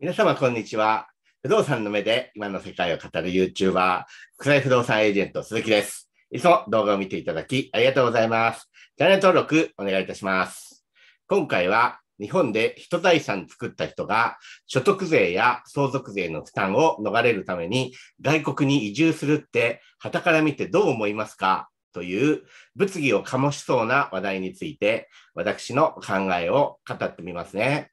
皆様、こんにちは。不動産の目で今の世界を語る YouTuber、国際不動産エージェント鈴木です。いつも動画を見ていただきありがとうございます。チャンネル登録お願いいたします。今回は日本で人財産作った人が所得税や相続税の負担を逃れるために外国に移住するって旗から見てどう思いますかという物議を醸しそうな話題について私の考えを語ってみますね。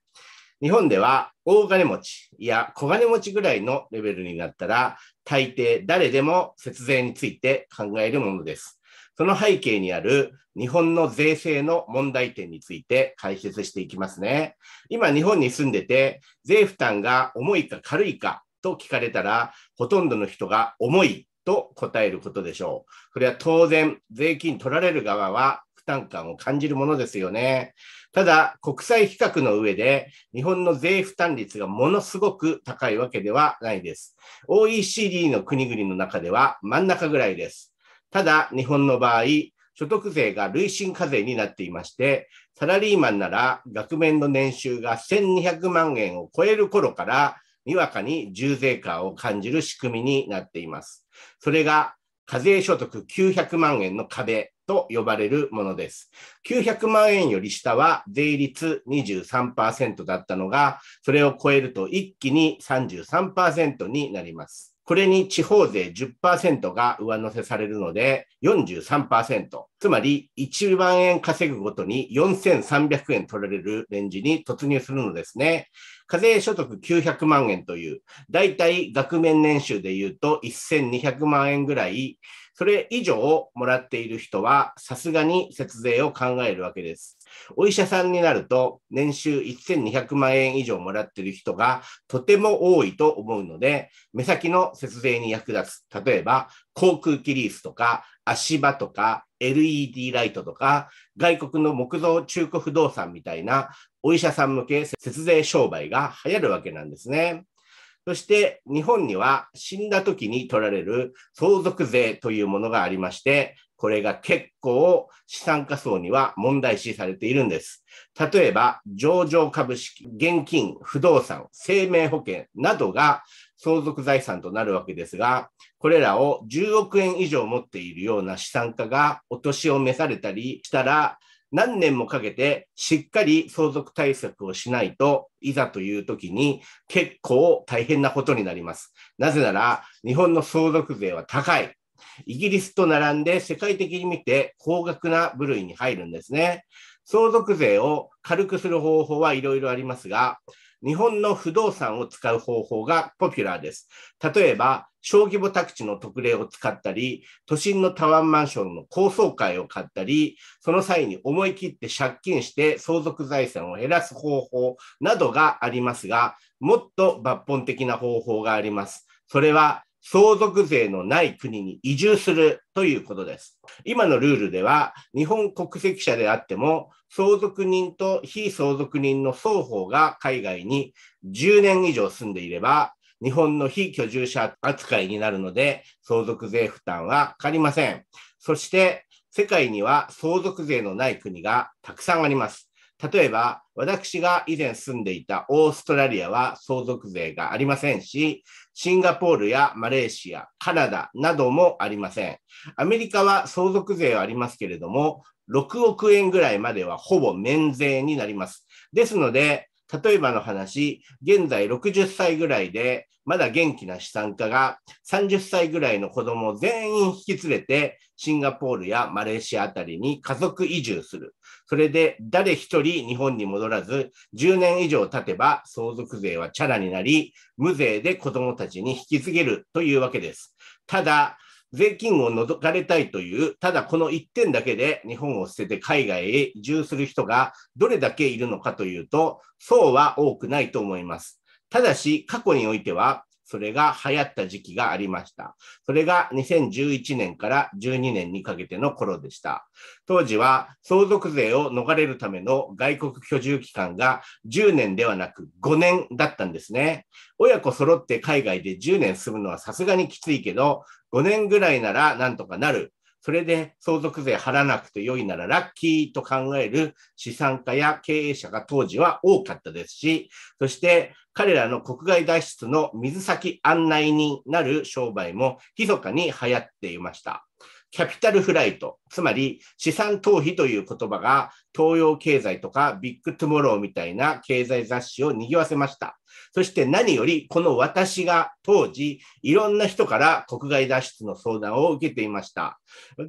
日本では大金持ち、いや小金持ちぐらいのレベルになったら、大抵誰でも節税について考えるものです。その背景にある日本の税制の問題点について解説していきますね。今日本に住んでて税負担が重いか軽いかと聞かれたらほとんどの人が重いと答えることでしょう。それは当然税金取られる側は負担感を感じるものですよね。ただ、国際比較の上で、日本の税負担率がものすごく高いわけではないです。OECD の国々の中では真ん中ぐらいです。ただ、日本の場合、所得税が累進課税になっていまして、サラリーマンなら額面の年収が1200万円を超える頃から、にわかに重税感を感じる仕組みになっています。それが課税所得900万円の壁と呼ばれるものです。900万円より下は税率23%だったのが、それを超えると一気に33%になります。これに地方税10%が上乗せされるので43%。つまり1万円稼ぐごとに4300円取られるレンジに突入するのですね。課税所得900万円という、だいたい額面年収で言うと1200万円ぐらいそれ以上をもらっている人は、さすがに節税を考えるわけです。お医者さんになると、年収1200万円以上もらっている人がとても多いと思うので、目先の節税に役立つ。例えば、航空機リースとか、足場とか、LED ライトとか、外国の木造中古不動産みたいな、お医者さん向け節税商売が流行るわけなんですね。そして日本には死んだ時に取られる相続税というものがありまして、これが結構資産家層には問題視されているんです。例えば、上場株式、現金、不動産、生命保険などが相続財産となるわけですが、これらを10億円以上持っているような資産家がお年を召されたりしたら、何年もかけてしっかり相続対策をしないといざという時に結構大変なことになります。なぜなら日本の相続税は高い。イギリスと並んで世界的に見て高額な部類に入るんですね。相続税を軽くする方法はいろいろありますが、日本の不動産を使う方法がポピュラーです。例えば、小規模宅地の特例を使ったり、都心のタワーマンションの高層階を買ったり、その際に思い切って借金して相続財産を減らす方法などがありますが、もっと抜本的な方法があります。それは相続税のない国に移住するということです。今のルールでは、日本国籍者であっても、相続人と非相続人の双方が海外に10年以上住んでいれば、日本の非居住者扱いになるので、相続税負担はかかりません。そして、世界には相続税のない国がたくさんあります。例えば、私が以前住んでいたオーストラリアは相続税がありませんし、シンガポールやマレーシア、カナダなどもありません。アメリカは相続税はありますけれども、6億円ぐらいまではほぼ免税になります。ですので、例えばの話、現在60歳ぐらいで、まだ元気な資産家が30歳ぐらいの子供全員引き連れて、シンガポールやマレーシアあたりに家族移住する。それで誰一人日本に戻らず、10年以上経てば相続税はチャラになり、無税で子供たちに引き継げるというわけです。ただ、税金を除かれたいという、ただこの1点だけで日本を捨てて海外へ移住する人がどれだけいるのかというと、そうは多くないと思います。ただし、過去においてはそれが流行った時期がありました。それが2011年から12年にかけての頃でした。当時は相続税を逃れるための外国居住期間が10年ではなく5年だったんですね。親子揃って海外で10年住むのはさすがにきついけど、5年ぐらいならなんとかなる。それで相続税払わなくて良いならラッキーと考える資産家や経営者が当時は多かったですし、そして彼らの国外脱出の水先案内になる商売も密かに流行っていました。キャピタルフライト、つまり資産逃避という言葉が東洋経済とかビッグトゥモローみたいな経済雑誌を賑わせました。そして何より、この私が当時、いろんな人から国外脱出の相談を受けていました。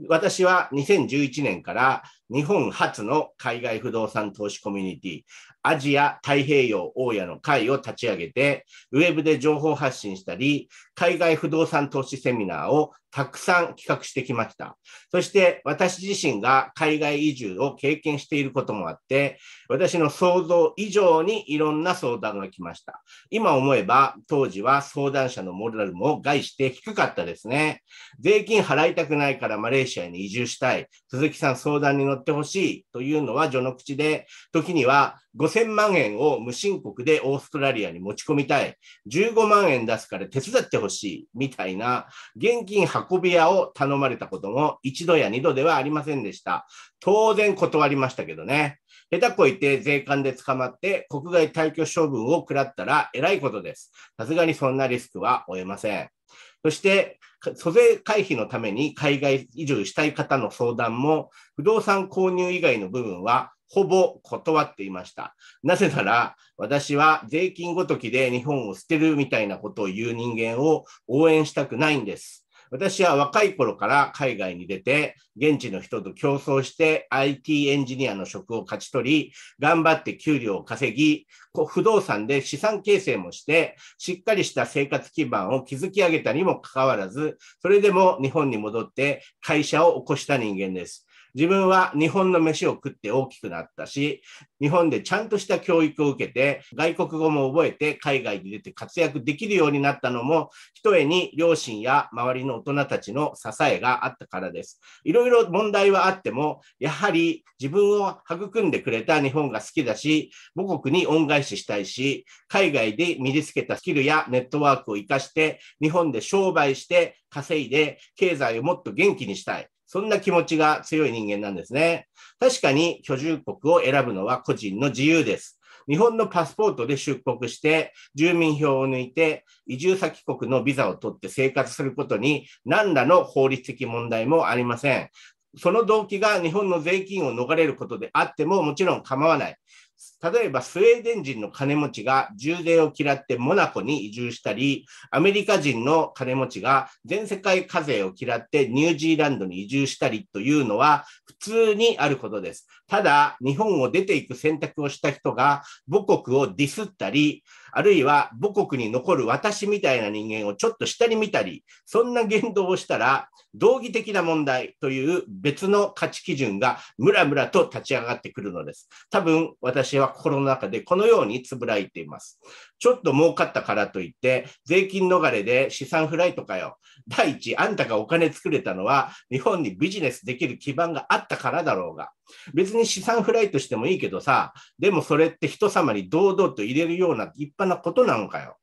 私は2011年から日本初の海外不動産投資コミュニティ、アジア太平洋大家の会を立ち上げて、ウェブで情報発信したり、海外不動産投資セミナーをたくさん企画してきました。そして私自身が海外移住を経験していることもあって、私の想像以上にいろんな相談が来ました。。今思えば、当時は相談者のモラルも害して低かったですね。税金払いたくないからマレーシアに移住したい。鈴木さん相談に乗ってほしい。というのは序の口で、時には5000万円を無申告でオーストラリアに持ち込みたい。15万円出すから手伝ってほしい。みたいな、現金運び屋を頼まれたことも一度や二度ではありませんでした。当然断りましたけどね。下手こいて税関で捕まって国外退去処分を食らったらえらいことです。さすがにそんなリスクは負えません。そして、租税回避のために海外移住したい方の相談も、不動産購入以外の部分はほぼ断っていました。なぜなら、私は税金ごときで日本を捨てるみたいなことを言う人間を応援したくないんです。私は若い頃から海外に出て、現地の人と競争して IT エンジニアの職を勝ち取り、頑張って給料を稼ぎ、不動産で資産形成もして、しっかりした生活基盤を築き上げたにもかかわらず、それでも日本に戻って会社を起こした人間です。自分は日本の飯を食って大きくなったし、日本でちゃんとした教育を受けて、外国語も覚えて海外に出て活躍できるようになったのも、ひとえに両親や周りの大人たちの支えがあったからです。いろいろ問題はあっても、やはり自分を育んでくれた日本が好きだし、母国に恩返ししたいし、海外で身につけたスキルやネットワークを活かして、日本で商売して稼いで経済をもっと元気にしたい。そんな気持ちが強い人間なんですね。確かに居住国を選ぶのは個人の自由です。日本のパスポートで出国して、住民票を抜いて、移住先国のビザを取って生活することに何らの法律的問題もありません。その動機が日本の税金を逃れることであってももちろん構わない。例えばスウェーデン人の金持ちが重税を嫌ってモナコに移住したり、アメリカ人の金持ちが全世界課税を嫌ってニュージーランドに移住したりというのは普通にあることです。ただ日本を出ていく選択をした人が母国をディスったり、あるいは母国に残る私みたいな人間をちょっと下に見たり、そんな言動をしたら、道義的な問題という別の価値基準がムラムラと立ち上がってくるのです。多分私は心の中でこのようにつぶらいています。ちょっと儲かったからといって、税金逃れで資産フライトかよ。第一、あんたがお金作れたのは日本にビジネスできる基盤があったからだろうが。別に資産フライとしてもいいけどさ、でもそれって人様に堂々と入れるような立派なことなのかよ。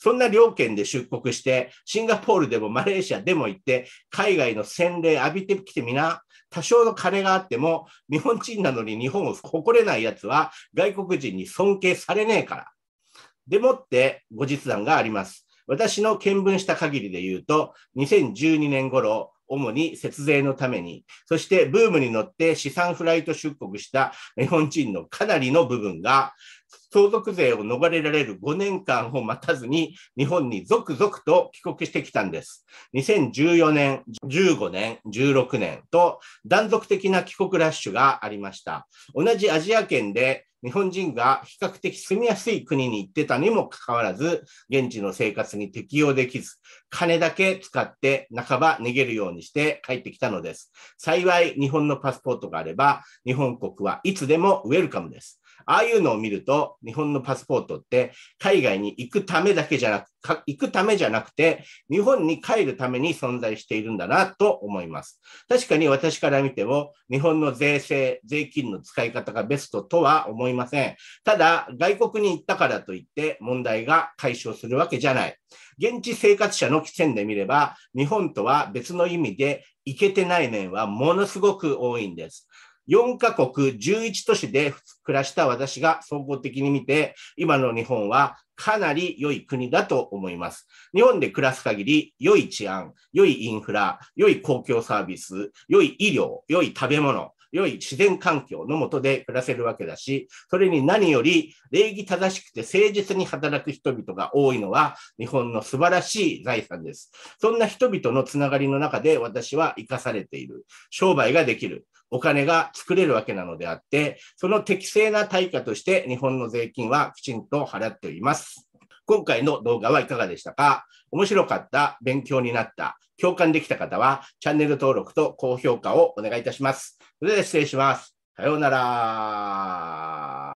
そんな両県で出国して、シンガポールでもマレーシアでも行って、海外の洗礼浴びてきてみな。多少の金があっても、日本人なのに日本を誇れない奴は外国人に尊敬されねえから。でもって後日談があります。私の見聞した限りで言うと、2012年頃、主に節税のために、そしてブームに乗って資産フライト出国した日本人のかなりの部分が相続税を逃れられる5年間を待たずに日本に続々と帰国してきたんです。2014年、15年、16年と断続的な帰国ラッシュがありました。同じアジア圏で日本人が比較的住みやすい国に行ってたにもかかわらず、現地の生活に適応できず、金だけ使って半ば逃げるようにして帰ってきたのです。幸い日本のパスポートがあれば、日本国はいつでもウェルカムです。ああいうのを見ると、日本のパスポートって海外に行くためだけじゃなく、行くためじゃなくて、日本に帰るために存在しているんだなと思います。確かに私から見ても、日本の税制、税金の使い方がベストとは思いません。ただ、外国に行ったからといって問題が解消するわけじゃない。現地生活者の起点で見れば、日本とは別の意味でいけてない面はものすごく多いんです。4カ国11都市で暮らした私が総合的に見て、今の日本はかなり良い国だと思います。日本で暮らす限り、良い治安、良いインフラ、良い公共サービス、良い医療、良い食べ物、良い自然環境のもとで暮らせるわけだし、それに何より礼儀正しくて誠実に働く人々が多いのは日本の素晴らしい財産です。そんな人々のつながりの中で私は生かされている。商売ができる。お金が作れるわけなのであって、その適正な対価として日本の税金はきちんと払っております。今回の動画はいかがでしたか面白かった、勉強になった、共感できた方はチャンネル登録と高評価をお願いいたします。それでは失礼します。さようなら。